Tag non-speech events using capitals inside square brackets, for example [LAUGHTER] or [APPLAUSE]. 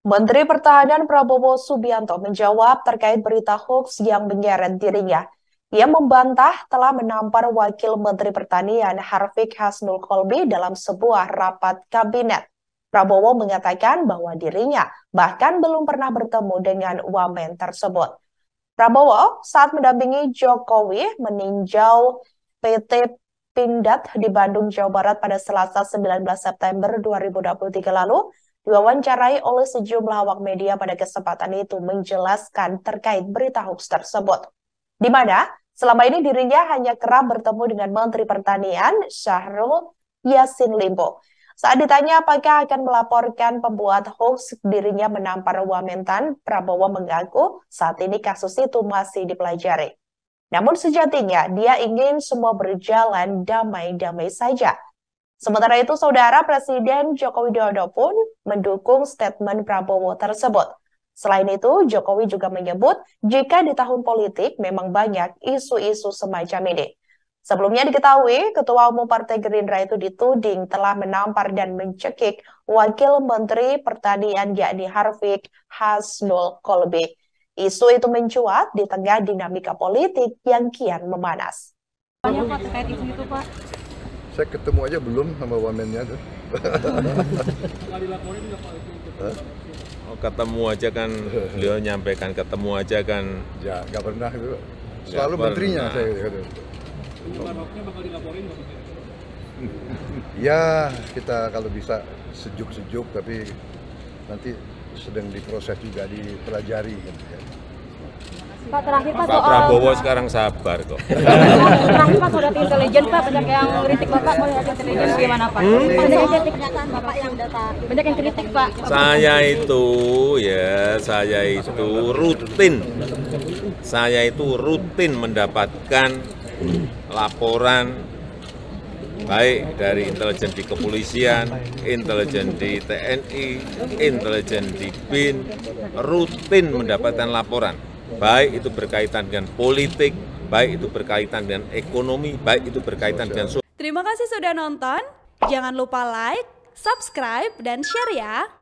Menteri Pertahanan Prabowo Subianto menjawab terkait berita hoax yang menyeret dirinya. Ia membantah telah menampar Wakil Menteri Pertanian Harfiq Hasnul Kolbi dalam sebuah rapat kabinet. Prabowo mengatakan bahwa dirinya bahkan belum pernah bertemu dengan Wamen tersebut. Prabowo saat mendampingi Jokowi meninjau PT Pindad di Bandung, Jawa Barat pada Selasa 19 September 2023 lalu Diwawancarai oleh sejumlah awak media pada kesempatan itu menjelaskan terkait berita hoax tersebut. Di mana selama ini dirinya hanya kerap bertemu dengan Menteri Pertanian Syahrul Yasin Limpo. Saat ditanya apakah akan melaporkan pembuat hoax dirinya menampar Wamentan, Prabowo mengaku saat ini kasus itu masih dipelajari. Namun sejatinya dia ingin semua berjalan damai-damai saja. Sementara itu, Saudara Presiden Joko Widodo pun mendukung statement Prabowo tersebut. Selain itu, Jokowi juga menyebut jika di tahun politik memang banyak isu-isu semacam ini. Sebelumnya diketahui, Ketua Umum Partai Gerindra itu dituding telah menampar dan mencekik Wakil Menteri Pertanian yakni Harfiq Hasnul Kolbi. Isu itu mencuat di tengah dinamika politik yang kian memanas. Banyak Pak terkait isu itu Pak saya ketemu aja belum sama wamennya tuh. oh, ketemu aja kan beliau nyampaikan ketemu aja kan. Ya, nggak pernah itu. Selalu gak menterinya pernah. saya gitu. Ya, kita kalau bisa sejuk-sejuk tapi nanti sedang diproses juga dipelajari gitu ya. Pak terakhir Pak, Pak Prabowo sekarang sabar kok. [LAUGHS] terakhir Pak sudah intelijen Pak banyak yang kritik Bapak banyak intelijen hmm? gimana Pak? Hmm? Banyak yang kritik Bapak yang data. Banyak yang kritik Pak. Saya itu ya saya itu rutin saya itu rutin mendapatkan laporan baik dari intelijen di kepolisian, intelijen di TNI, intelijen di BIN, rutin mendapatkan laporan baik itu berkaitan dengan politik, baik itu berkaitan dengan ekonomi, baik itu berkaitan dengan sosial. Terima kasih sudah nonton. Jangan lupa like, subscribe, dan share ya.